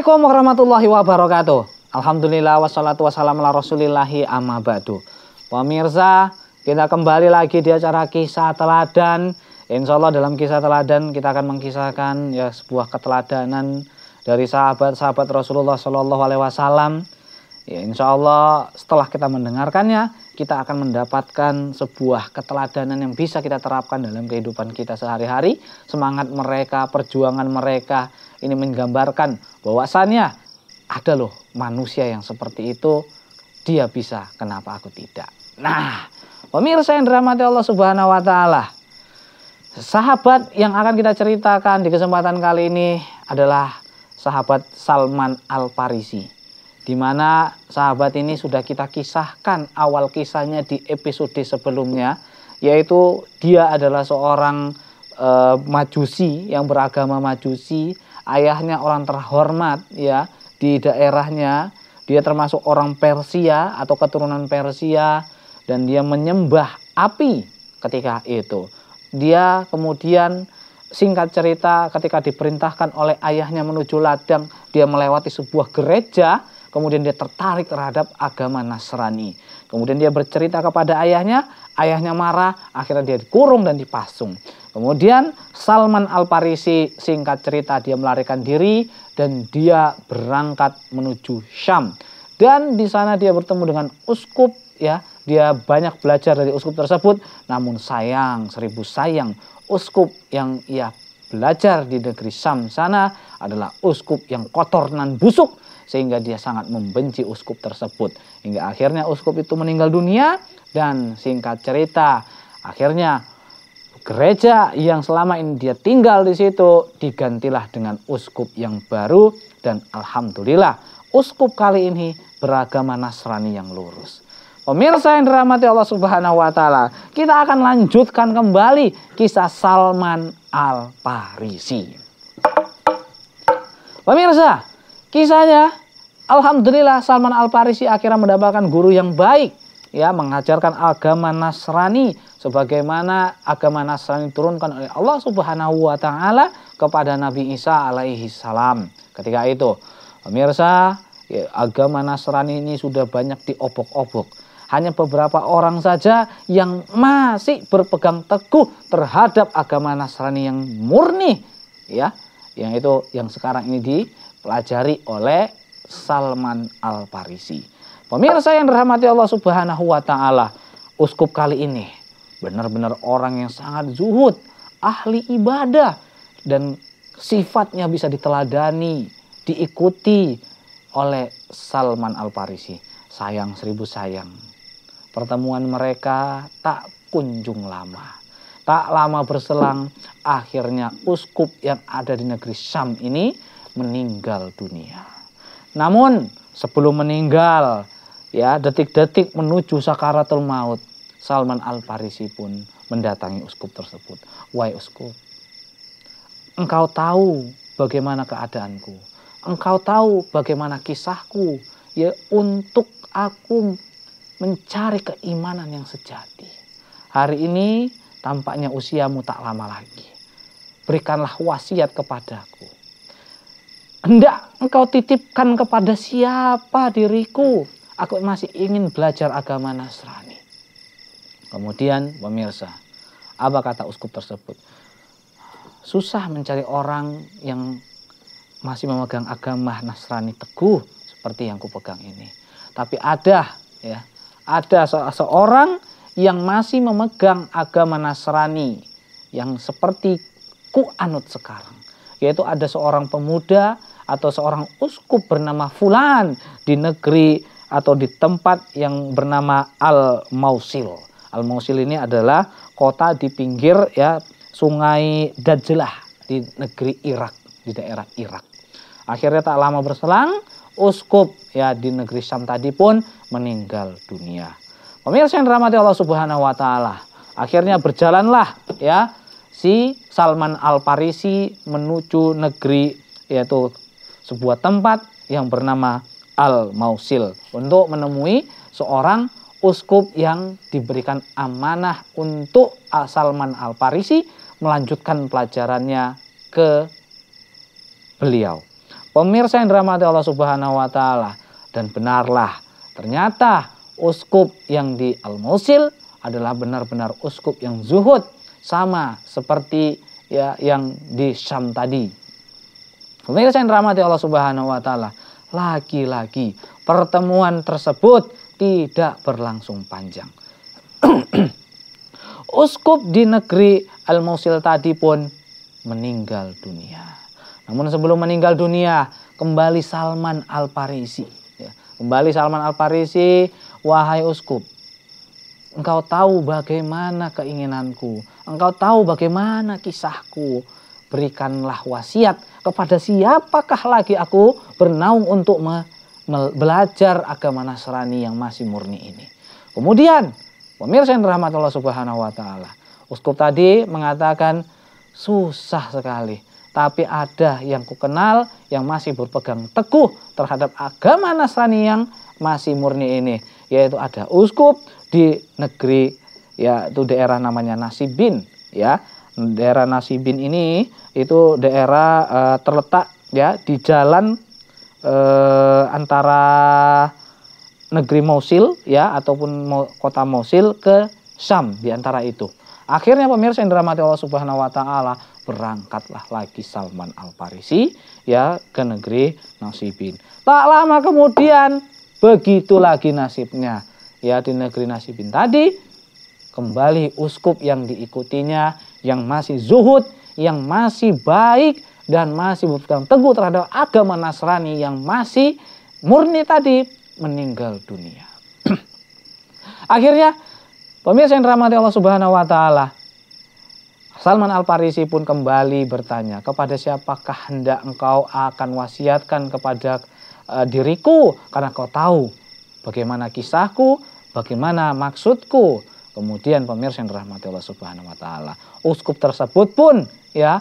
Assalamualaikum warahmatullahi wabarakatuh. Alhamdulillah wassalatu wassalamu ala rasulillahi amma ba'du. Pemirsa, kita kembali lagi di acara kisah teladan. Insya Allah dalam kisah teladan kita akan mengkisahkan ya sebuah keteladanan dari sahabat-sahabat Rasulullah Shallallahu Alaihi Wasallam. Ya, insya Allah setelah kita mendengarkannya, kita akan mendapatkan sebuah keteladanan yang bisa kita terapkan dalam kehidupan kita sehari-hari. Semangat mereka, perjuangan mereka ini menggambarkan bahwasannya ada loh manusia yang seperti itu, dia bisa, kenapa aku tidak. Nah, pemirsa yang dirahmati Allah Subhanahu wa taala. Sahabat yang akan kita ceritakan di kesempatan kali ini adalah sahabat Salman Al-Farisi di mana sahabat ini sudah kita kisahkan awal kisahnya di episode sebelumnya yaitu dia adalah seorang e, majusi yang beragama majusi ayahnya orang terhormat ya di daerahnya dia termasuk orang Persia atau keturunan Persia dan dia menyembah api ketika itu dia kemudian singkat cerita ketika diperintahkan oleh ayahnya menuju ladang dia melewati sebuah gereja kemudian dia tertarik terhadap agama Nasrani. Kemudian dia bercerita kepada ayahnya, ayahnya marah, akhirnya dia dikurung dan dipasung. Kemudian Salman Al-Farisi singkat cerita dia melarikan diri dan dia berangkat menuju Syam. Dan di sana dia bertemu dengan uskup ya, dia banyak belajar dari uskup tersebut. Namun sayang, seribu sayang, uskup yang ia belajar di negeri Sam sana adalah uskup yang kotor nan busuk sehingga dia sangat membenci uskup tersebut. Hingga akhirnya uskup itu meninggal dunia dan singkat cerita, akhirnya gereja yang selama ini dia tinggal di situ digantilah dengan uskup yang baru dan alhamdulillah uskup kali ini beragama Nasrani yang lurus. Pemirsa yang dirahmati Allah Subhanahu wa taala, kita akan lanjutkan kembali kisah Salman Al-Farisi. Pemirsa, kisahnya Alhamdulillah Salman Al-Farisi akhirnya mendapatkan guru yang baik ya mengajarkan agama Nasrani sebagaimana agama Nasrani turunkan oleh Allah Subhanahu wa taala kepada Nabi Isa alaihi salam. Ketika itu, pemirsa, ya, agama Nasrani ini sudah banyak diobok-obok. Hanya beberapa orang saja yang masih berpegang teguh terhadap agama Nasrani yang murni ya, yang itu yang sekarang ini dipelajari oleh Salman Al-Farisi. Pemirsa yang dirahmati Allah Subhanahu wa taala, uskup kali ini benar-benar orang yang sangat zuhud, ahli ibadah dan sifatnya bisa diteladani, diikuti oleh Salman Al-Farisi. Sayang seribu sayang. Pertemuan mereka tak kunjung lama. Tak lama berselang, akhirnya uskup yang ada di negeri Syam ini meninggal dunia. Namun sebelum meninggal ya detik-detik menuju sakaratul maut Salman Al-Farisi pun mendatangi uskup tersebut. Wahai uskup, engkau tahu bagaimana keadaanku. Engkau tahu bagaimana kisahku ya untuk aku mencari keimanan yang sejati. Hari ini tampaknya usiamu tak lama lagi. Berikanlah wasiat kepadaku Hendak engkau titipkan kepada siapa diriku? Aku masih ingin belajar agama Nasrani. Kemudian pemirsa, apa kata uskup tersebut? Susah mencari orang yang masih memegang agama Nasrani teguh seperti yang kupegang ini. Tapi ada ya, ada se seorang yang masih memegang agama Nasrani yang seperti ku anut sekarang. Yaitu ada seorang pemuda atau seorang uskup bernama Fulan di negeri atau di tempat yang bernama Al-Mausil. Al-Mausil ini adalah kota di pinggir ya Sungai Dajlah di negeri Irak, di daerah Irak. Akhirnya tak lama berselang, uskup ya di negeri Syam tadi pun meninggal dunia. Pemirsa yang dirahmati Allah Subhanahu wa taala, akhirnya berjalanlah ya si Salman Al Farisi menuju negeri yaitu sebuah tempat yang bernama Al-Mausil untuk menemui seorang uskup yang diberikan amanah untuk Salman al farisi melanjutkan pelajarannya ke beliau. Pemirsa yang dirahmati Allah Subhanahu wa taala dan benarlah ternyata uskup yang di Al-Mausil adalah benar-benar uskup yang zuhud sama seperti ya yang di Syam tadi Pemirsa yang dirahmati Allah Subhanahu wa taala, lagi-lagi pertemuan tersebut tidak berlangsung panjang. Uskup di negeri Al-Musil tadi pun meninggal dunia. Namun sebelum meninggal dunia, kembali Salman Al-Farisi. Ya, kembali Salman Al-Farisi, wahai uskup, engkau tahu bagaimana keinginanku, engkau tahu bagaimana kisahku, berikanlah wasiat kepada siapakah lagi aku bernaung untuk belajar agama Nasrani yang masih murni ini. Kemudian, pemirsa yang rahmat Allah Subhanahu wa taala, uskup tadi mengatakan susah sekali, tapi ada yang kukenal yang masih berpegang teguh terhadap agama Nasrani yang masih murni ini, yaitu ada uskup di negeri yaitu daerah namanya Nasibin ya. Daerah Nasibin ini itu daerah uh, terletak ya di jalan uh, antara negeri Mosul ya ataupun kota Mosul ke Sam di antara itu. Akhirnya pemirsa yang dirahmati Allah Subhanahu wa taala, berangkatlah lagi Salman Al-Farisi ya ke negeri Nasibin. Tak lama kemudian begitu lagi nasibnya ya di negeri Nasibin tadi kembali uskup yang diikutinya yang masih zuhud yang masih baik dan masih berpegang teguh terhadap agama Nasrani yang masih murni tadi meninggal dunia. Akhirnya pemirsa yang dirahmati Allah Subhanahu wa taala Salman Al-Farisi pun kembali bertanya, kepada siapakah hendak engkau akan wasiatkan kepada e, diriku? Karena kau tahu bagaimana kisahku, bagaimana maksudku, Kemudian pemirsa yang dirahmati Allah Subhanahu wa taala, uskup tersebut pun ya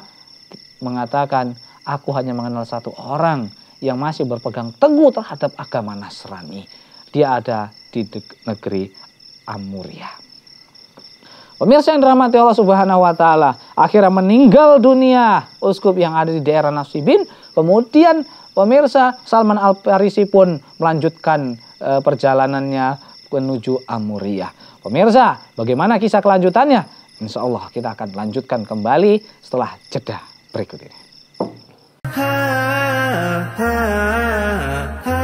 mengatakan aku hanya mengenal satu orang yang masih berpegang teguh terhadap agama Nasrani. Dia ada di negeri Amuria. Pemirsa yang dirahmati Allah Subhanahu wa taala, akhirnya meninggal dunia uskup yang ada di daerah Nasibin. Kemudian pemirsa Salman Al-Farisi pun melanjutkan eh, perjalanannya menuju Amuria. Pemirsa, bagaimana kisah kelanjutannya? Insya Allah kita akan lanjutkan kembali setelah jeda berikut ini. Ha, ha, ha, ha.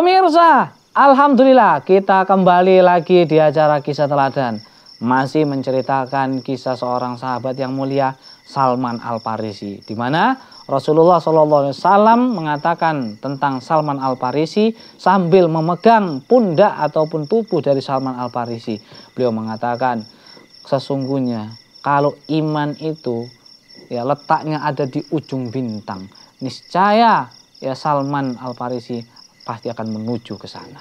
Pemirsa, Alhamdulillah kita kembali lagi di acara kisah teladan. Masih menceritakan kisah seorang sahabat yang mulia Salman Al-Farisi. Di mana Rasulullah SAW mengatakan tentang Salman Al-Farisi sambil memegang pundak ataupun tubuh dari Salman Al-Farisi. Beliau mengatakan, sesungguhnya kalau iman itu ya letaknya ada di ujung bintang. Niscaya ya Salman Al-Farisi pasti akan menuju ke sana.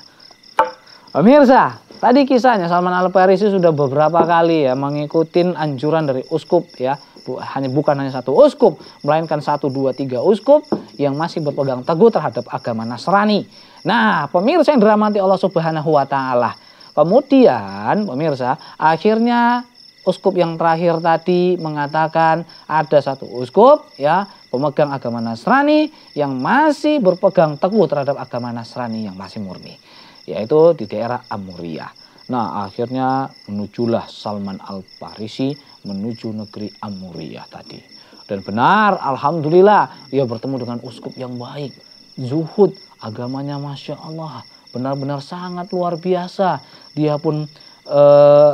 Pemirsa, tadi kisahnya Salman Al Farisi sudah beberapa kali ya mengikuti anjuran dari uskup ya. Hanya bukan hanya satu uskup, melainkan satu dua tiga uskup yang masih berpegang teguh terhadap agama Nasrani. Nah, pemirsa yang dirahmati Allah Subhanahu wa taala. Kemudian, pemirsa, akhirnya uskup yang terakhir tadi mengatakan ada satu uskup ya pemegang agama Nasrani yang masih berpegang teguh terhadap agama Nasrani yang masih murni yaitu di daerah Amuria. Nah, akhirnya menujulah Salman Al-Farisi menuju negeri Amuria tadi. Dan benar, alhamdulillah ia bertemu dengan uskup yang baik, zuhud, agamanya masya Allah, benar-benar sangat luar biasa. Dia pun eh,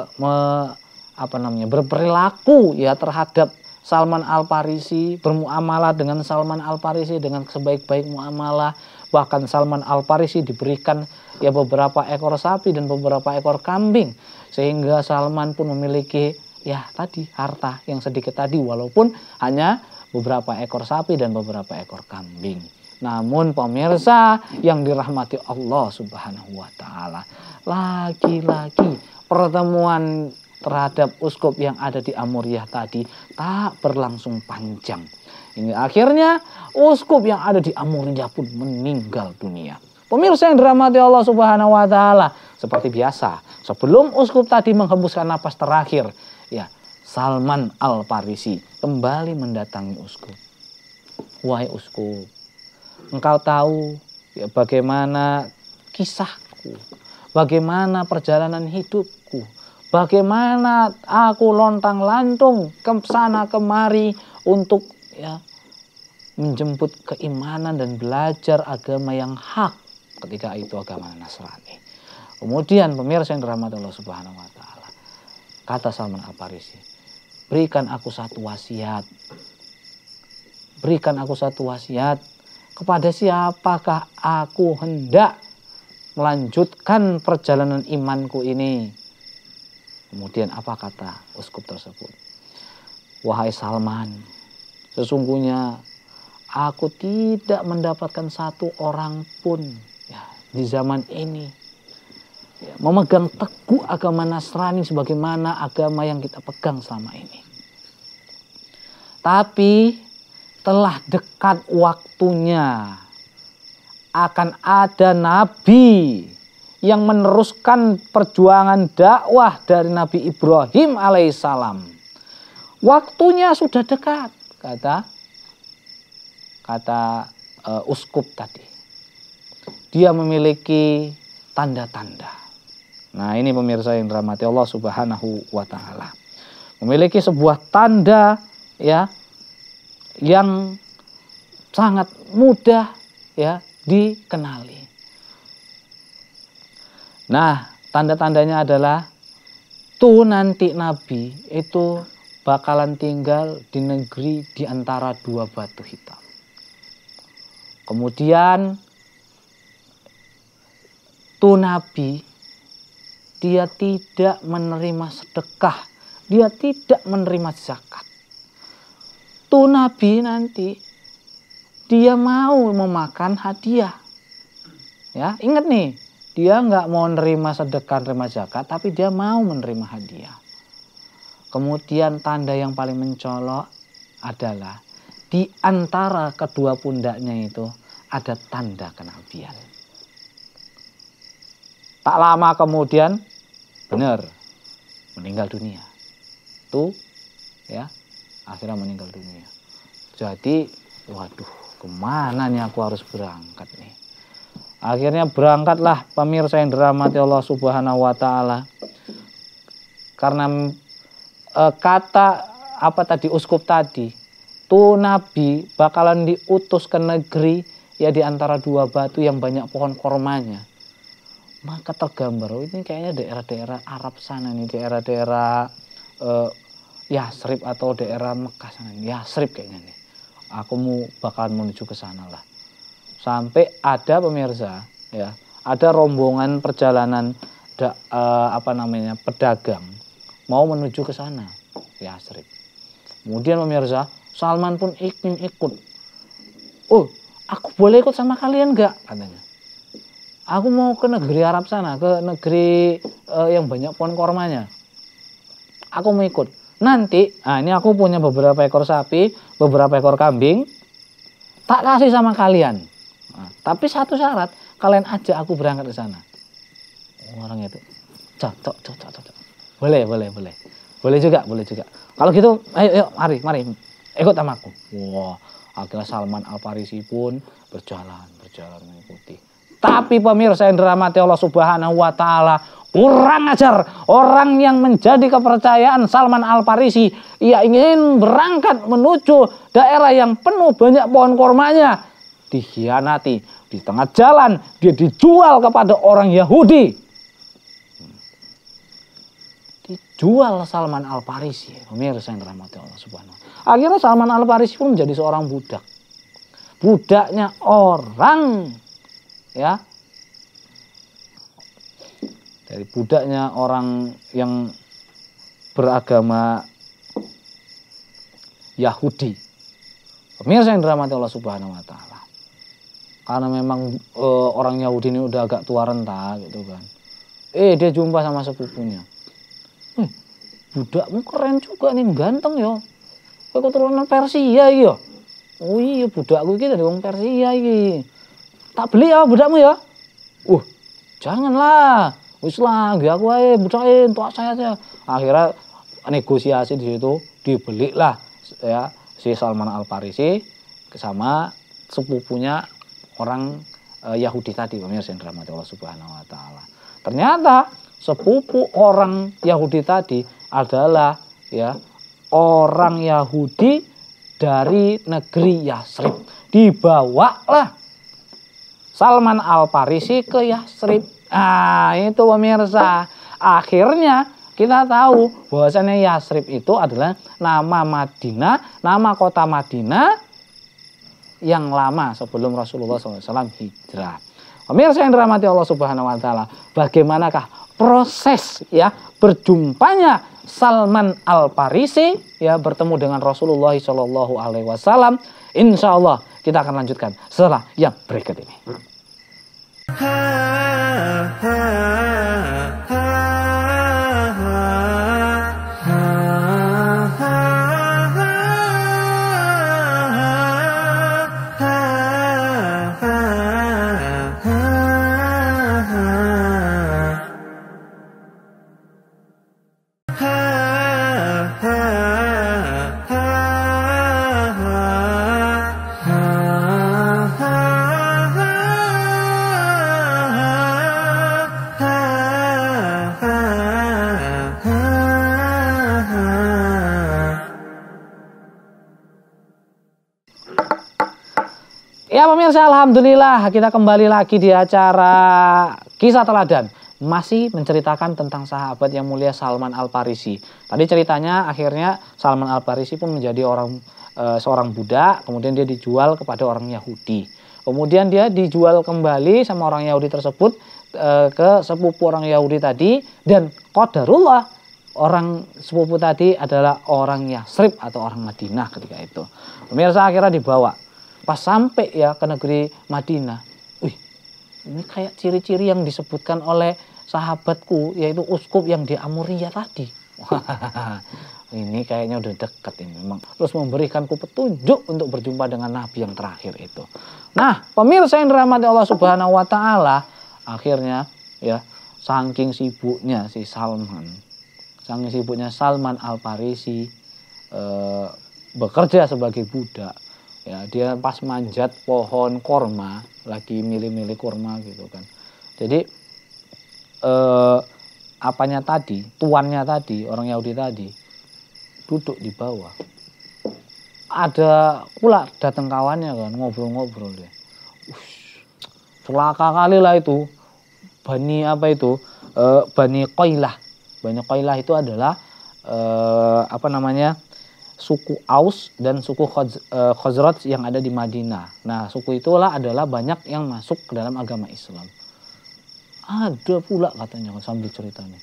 apa namanya berperilaku ya terhadap Salman Al Farisi bermuamalah dengan Salman Al Farisi dengan sebaik-baik muamalah bahkan Salman Al Farisi diberikan ya beberapa ekor sapi dan beberapa ekor kambing sehingga Salman pun memiliki ya tadi harta yang sedikit tadi walaupun hanya beberapa ekor sapi dan beberapa ekor kambing. Namun pemirsa yang dirahmati Allah Subhanahu wa taala, lagi-lagi pertemuan terhadap uskup yang ada di Amuria tadi tak berlangsung panjang. Ini akhirnya uskup yang ada di Amuria pun meninggal dunia. Pemirsa yang dirahmati Allah Subhanahu wa taala, seperti biasa, sebelum uskup tadi menghembuskan napas terakhir, ya, Salman Al-Farisi kembali mendatangi uskup. Wahai uskup, engkau tahu ya bagaimana kisahku, bagaimana perjalanan hidupku. Bagaimana aku lontang lantung ke sana kemari untuk ya menjemput keimanan dan belajar agama yang hak ketika itu agama Nasrani. Kemudian pemirsa yang dirahmati Allah Subhanahu wa taala. Kata Salman Al-Farisi, "Berikan aku satu wasiat. Berikan aku satu wasiat kepada siapakah aku hendak melanjutkan perjalanan imanku ini?" Kemudian apa kata uskup tersebut? Wahai Salman, sesungguhnya aku tidak mendapatkan satu orang pun ya, di zaman ini ya, memegang teguh agama Nasrani sebagaimana agama yang kita pegang selama ini. Tapi telah dekat waktunya akan ada nabi yang meneruskan perjuangan dakwah dari Nabi Ibrahim alaihissalam. Waktunya sudah dekat, kata kata uh, uskup tadi. Dia memiliki tanda-tanda. Nah, ini pemirsa yang dirahmati Allah Subhanahu wa taala. Memiliki sebuah tanda ya yang sangat mudah ya dikenali. Nah, tanda-tandanya adalah tuh nanti Nabi itu bakalan tinggal di negeri di antara dua batu hitam. Kemudian tuh Nabi dia tidak menerima sedekah, dia tidak menerima zakat. Tuh Nabi nanti dia mau memakan hadiah. Ya, ingat nih, dia nggak mau nerima sedekah, nerima zakat, tapi dia mau menerima hadiah. Kemudian tanda yang paling mencolok adalah di antara kedua pundaknya itu ada tanda kenabian. Tak lama kemudian benar meninggal dunia. Tuh ya akhirnya meninggal dunia. Jadi waduh kemana nih aku harus berangkat nih. Akhirnya berangkatlah pemirsa yang dirahmati Allah Subhanahu wa taala. Karena e, kata apa tadi uskup tadi, tuh nabi bakalan diutus ke negeri ya di antara dua batu yang banyak pohon kormanya. Maka tergambar oh, ini kayaknya daerah-daerah Arab sana nih, daerah-daerah e, Yasrib atau daerah Mekah sana. ya Yasrib kayaknya nih. Aku mau bakalan menuju ke sana lah sampai ada pemirsa ya ada rombongan perjalanan da, eh, apa namanya pedagang mau menuju ke sana ya serik kemudian pemirsa Salman pun ingin ikut oh aku boleh ikut sama kalian nggak katanya aku mau ke negeri Arab sana ke negeri eh, yang banyak pohon kormanya aku mau ikut nanti nah ini aku punya beberapa ekor sapi beberapa ekor kambing tak kasih sama kalian tapi satu syarat, kalian ajak aku berangkat ke sana. Orang itu, cocok, cocok, cocok. Boleh, boleh, boleh. Boleh juga, boleh juga. Kalau gitu, ayo, ayo, mari, mari. Ikut sama aku. Wah, akhirnya Salman Al-Farisi pun berjalan, berjalan mengikuti. Tapi pemirsa yang dirahmati Allah Subhanahu wa taala, kurang ajar orang yang menjadi kepercayaan Salman Al-Farisi, ia ingin berangkat menuju daerah yang penuh banyak pohon kormanya dikhianati. Di tengah jalan dia dijual kepada orang Yahudi. Dijual Salman Al-Farisi. Pemirsa yang dirahmati Allah Subhanahu Akhirnya Salman Al-Farisi pun menjadi seorang budak. Budaknya orang ya dari budaknya orang yang beragama Yahudi. Pemirsa yang dirahmati Allah Subhanahu wa taala karena memang e, orang Yahudi ini udah agak tua renta gitu kan eh dia jumpa sama sepupunya eh budakmu keren juga nih ganteng yo ya. Kok keturunan Persia iya. oh iya budakku kita dari Persia iki tak beli ya budakmu ya uh janganlah wis lah gak aku ae budakin tua saya aja akhirnya negosiasi di situ dibelilah ya si Salman Al Farisi sama sepupunya orang uh, Yahudi tadi pemirsa yang dirahmati Allah Subhanahu wa taala. Ternyata sepupu orang Yahudi tadi adalah ya orang Yahudi dari negeri Yasrib. Dibawalah Salman Al-Farisi ke Yasrib. Ah, itu pemirsa. Akhirnya kita tahu bahwasannya Yasrib itu adalah nama Madinah, nama kota Madinah yang lama sebelum Rasulullah SAW hijrah. Pemirsa yang dirahmati Allah Subhanahu wa taala, bagaimanakah proses ya berjumpanya Salman Al Farisi ya bertemu dengan Rasulullah Shallallahu Alaihi Wasallam. Insya Allah kita akan lanjutkan setelah yang berikut ini. Ha, ha. Ya pemirsa, Alhamdulillah kita kembali lagi di acara Kisah Teladan. Masih menceritakan tentang sahabat yang mulia Salman Al-Farisi. Tadi ceritanya akhirnya Salman Al-Farisi pun menjadi orang e, seorang budak, kemudian dia dijual kepada orang Yahudi. Kemudian dia dijual kembali sama orang Yahudi tersebut e, ke sepupu orang Yahudi tadi dan qadarullah orang sepupu tadi adalah orang Yasrib atau orang Madinah ketika itu. Pemirsa akhirnya dibawa Pas sampai ya ke negeri Madinah, wih, ini kayak ciri-ciri yang disebutkan oleh sahabatku yaitu uskup yang di Amuria tadi. ini kayaknya udah deket ini memang. Terus memberikanku petunjuk untuk berjumpa dengan Nabi yang terakhir itu. Nah, pemirsa yang dirahmati Allah Subhanahu wa taala, akhirnya ya saking sibuknya si Salman. Saking sibuknya Salman Al-Farisi eh, bekerja sebagai budak ya dia pas manjat pohon korma lagi milih-milih korma gitu kan jadi eh, apanya tadi tuannya tadi orang Yahudi tadi duduk di bawah ada pula datang kawannya kan ngobrol-ngobrol deh Ush, celaka kali lah itu bani apa itu eh, bani koilah bani koilah itu adalah eh, apa namanya suku Aus dan suku eh, Khazraj yang ada di Madinah. Nah, suku itulah adalah banyak yang masuk ke dalam agama Islam. Ada pula katanya sambil ceritanya.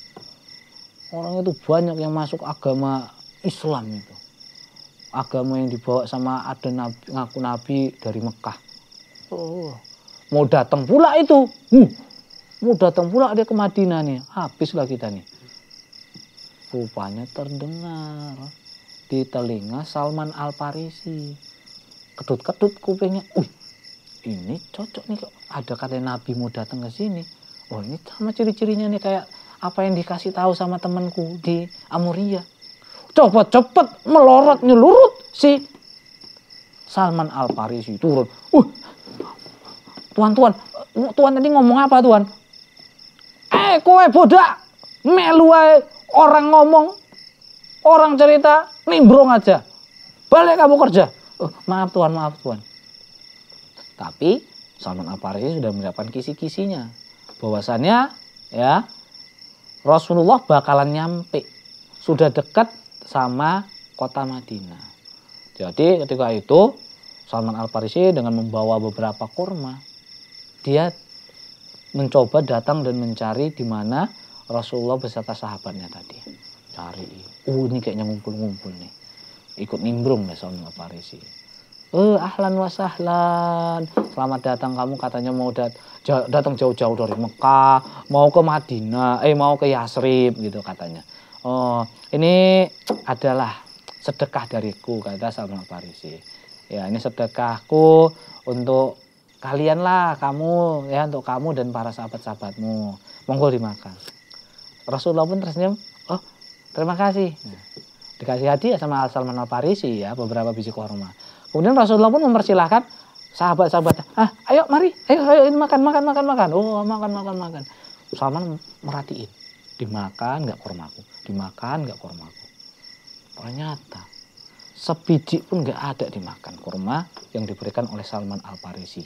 Orang itu banyak yang masuk agama Islam itu. Agama yang dibawa sama ada nabi, ngaku nabi dari Mekah. Oh, mau datang pula itu. Huh. mau datang pula dia ke Madinah nih. Habislah kita nih. Rupanya terdengar di telinga Salman Al Farisi kedut-kedut kupingnya uh ini cocok nih kok ada kata Nabi mau datang ke sini oh ini sama ciri-cirinya nih kayak apa yang dikasih tahu sama temanku di Amuria coba cepet melorot nyelurut si Salman Al Farisi turun uh tuan tuan tuan tadi ngomong apa tuan eh kowe bodak meluai orang ngomong orang cerita Nimbrung aja. Balik kamu kerja. Oh, maaf Tuhan, maaf Tuhan. Tapi Salman Al-Farisi sudah menyiapkan kisi-kisinya. Bahwasannya ya Rasulullah bakalan nyampe. Sudah dekat sama kota Madinah. Jadi ketika itu Salman Al-Farisi dengan membawa beberapa kurma. Dia mencoba datang dan mencari di mana Rasulullah beserta sahabatnya tadi cari uh ini kayaknya ngumpul-ngumpul nih ikut nimbrung ya sama Parisi eh ahlan wasahlan selamat datang kamu katanya mau dat datang jauh-jauh dari Mekah mau ke Madinah eh mau ke Yasrib gitu katanya oh ini adalah sedekah dariku kata sama Parisi ya ini sedekahku untuk kalian lah kamu ya untuk kamu dan para sahabat-sahabatmu monggo dimakan Rasulullah pun tersenyum terima kasih dikasih hadiah sama Salman Al Farisi ya beberapa biji kurma kemudian Rasulullah pun mempersilahkan sahabat-sahabat ah ayo mari ayo ayo makan makan makan makan oh makan makan makan Salman merhatiin dimakan nggak kurmaku dimakan nggak kurmaku ternyata sebiji pun nggak ada dimakan kurma yang diberikan oleh Salman Al Farisi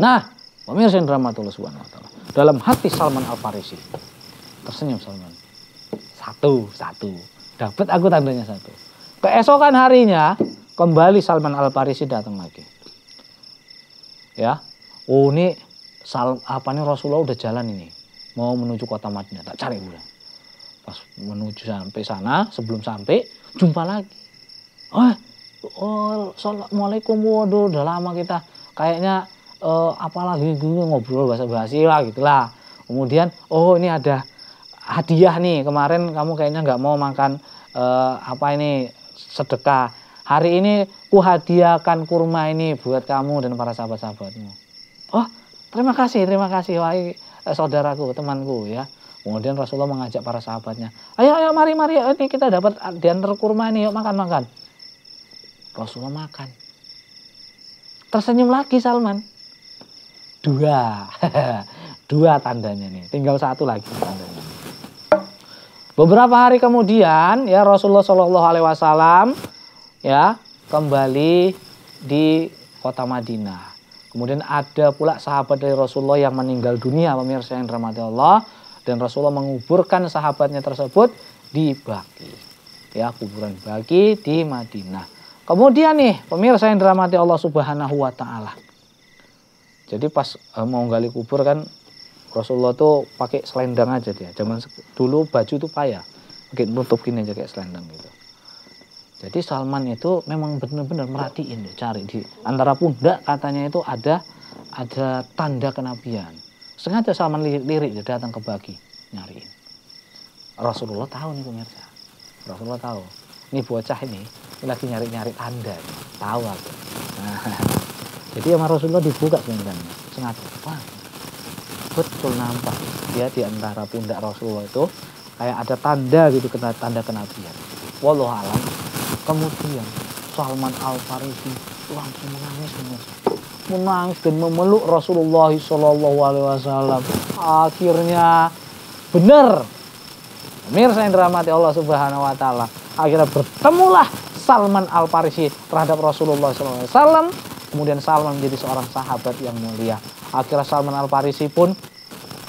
nah pemirsa yang rahmatullah dalam hati Salman Al Farisi tersenyum Salman satu satu dapat aku tandanya satu keesokan harinya kembali Salman Al Farisi datang lagi ya oh ini sal apa nih Rasulullah udah jalan ini mau menuju kota Madinah tak cari bilang pas menuju sampai sana sebelum sampai jumpa lagi oh oh assalamualaikum waduh udah lama kita kayaknya eh, apalagi gue ngobrol bahasa bahasa lah gitulah kemudian oh ini ada hadiah nih kemarin kamu kayaknya nggak mau makan uh, apa ini sedekah hari ini ku hadiahkan kurma ini buat kamu dan para sahabat-sahabatmu oh terima kasih terima kasih wahai eh, saudaraku temanku ya kemudian Rasulullah mengajak para sahabatnya ayo ayo mari mari ini kita dapat diantar kurma ini yuk makan makan Rasulullah makan tersenyum lagi Salman dua dua tandanya nih tinggal satu lagi tandanya Beberapa hari kemudian ya Rasulullah Shallallahu Alaihi Wasallam ya kembali di kota Madinah. Kemudian ada pula sahabat dari Rasulullah yang meninggal dunia pemirsa yang dirahmati Allah dan Rasulullah menguburkan sahabatnya tersebut di Baki. Ya, kuburan Baki di Madinah. Kemudian nih pemirsa yang dirahmati Allah Subhanahu wa taala. Jadi pas eh, mau gali kubur kan Rasulullah tuh pakai selendang aja dia. Zaman dulu baju tuh payah, pakai nutup gini aja kayak selendang gitu. Jadi Salman itu memang benar-benar merhatiin dia, cari di antara pundak katanya itu ada ada tanda kenabian. Sengaja Salman lirik-lirik dia datang ke Bagi nyariin. Rasulullah tahu nih pemirsa. Rasulullah tahu. Ini bocah ini, ini lagi nyari-nyari tanda. Tahu aku. Nah, jadi sama Rasulullah dibuka sebenarnya. Sengaja. Wah, betul nampak ya di antara pundak Rasulullah itu kayak ada tanda gitu kena tanda kenabian. Wallahu alam. Kemudian Salman Al Farisi langsung menangis menangis, Menangis dan memeluk Rasulullah Shallallahu Alaihi Wasallam. Akhirnya benar. Mirsa yang dirahmati Allah Subhanahu Wa Taala. Akhirnya bertemulah Salman Al Farisi terhadap Rasulullah Shallallahu Alaihi Wasallam. Kemudian Salman menjadi seorang sahabat yang mulia. Akhirnya Salman Al-Farisi pun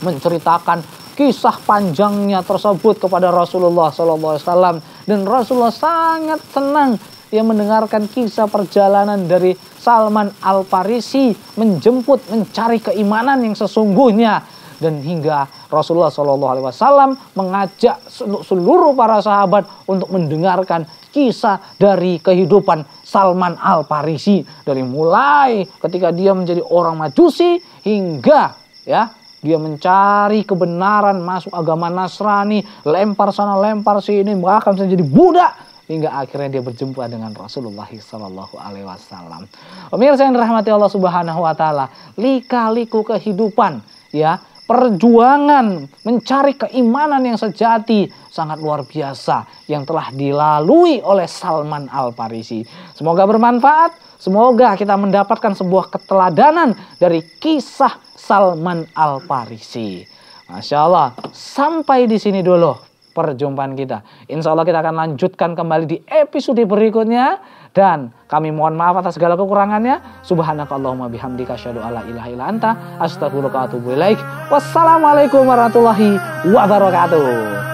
menceritakan kisah panjangnya tersebut kepada Rasulullah SAW dan Rasulullah sangat senang ia mendengarkan kisah perjalanan dari Salman Al-Farisi menjemput mencari keimanan yang sesungguhnya dan hingga Rasulullah Shallallahu Alaihi Wasallam mengajak seluruh para sahabat untuk mendengarkan kisah dari kehidupan Salman Al Farisi dari mulai ketika dia menjadi orang Majusi hingga ya dia mencari kebenaran masuk agama Nasrani, lempar sana lempar sini, bahkan bisa jadi budak hingga akhirnya dia berjumpa dengan Rasulullah Sallallahu Alaihi Wasallam. Pemirsa yang dirahmati Allah Subhanahu Wa Taala, lika-liku kehidupan, ya perjuangan mencari keimanan yang sejati sangat luar biasa yang telah dilalui oleh Salman Al Farisi. Semoga bermanfaat. Semoga kita mendapatkan sebuah keteladanan dari kisah Salman Al-Farisi. Masya Allah, sampai di sini dulu perjumpaan kita. Insya Allah kita akan lanjutkan kembali di episode berikutnya. Dan kami mohon maaf atas segala kekurangannya. Subhanakallahumma bihamdika syadu ala ilaha ila anta. Astagfirullahaladzim. Wassalamualaikum warahmatullahi wabarakatuh.